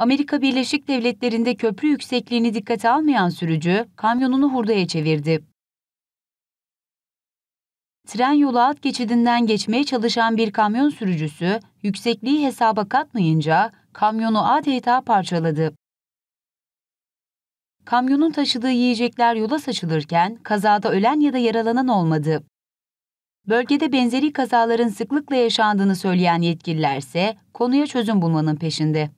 Amerika Birleşik Devletleri'nde köprü yüksekliğini dikkate almayan sürücü kamyonunu hurdaya çevirdi. Tren yolu alt geçidinden geçmeye çalışan bir kamyon sürücüsü yüksekliği hesaba katmayınca kamyonu adeta parçaladı. Kamyonun taşıdığı yiyecekler yola saçılırken kazada ölen ya da yaralanan olmadı. Bölgede benzeri kazaların sıklıkla yaşandığını söyleyen yetkililerse konuya çözüm bulmanın peşinde.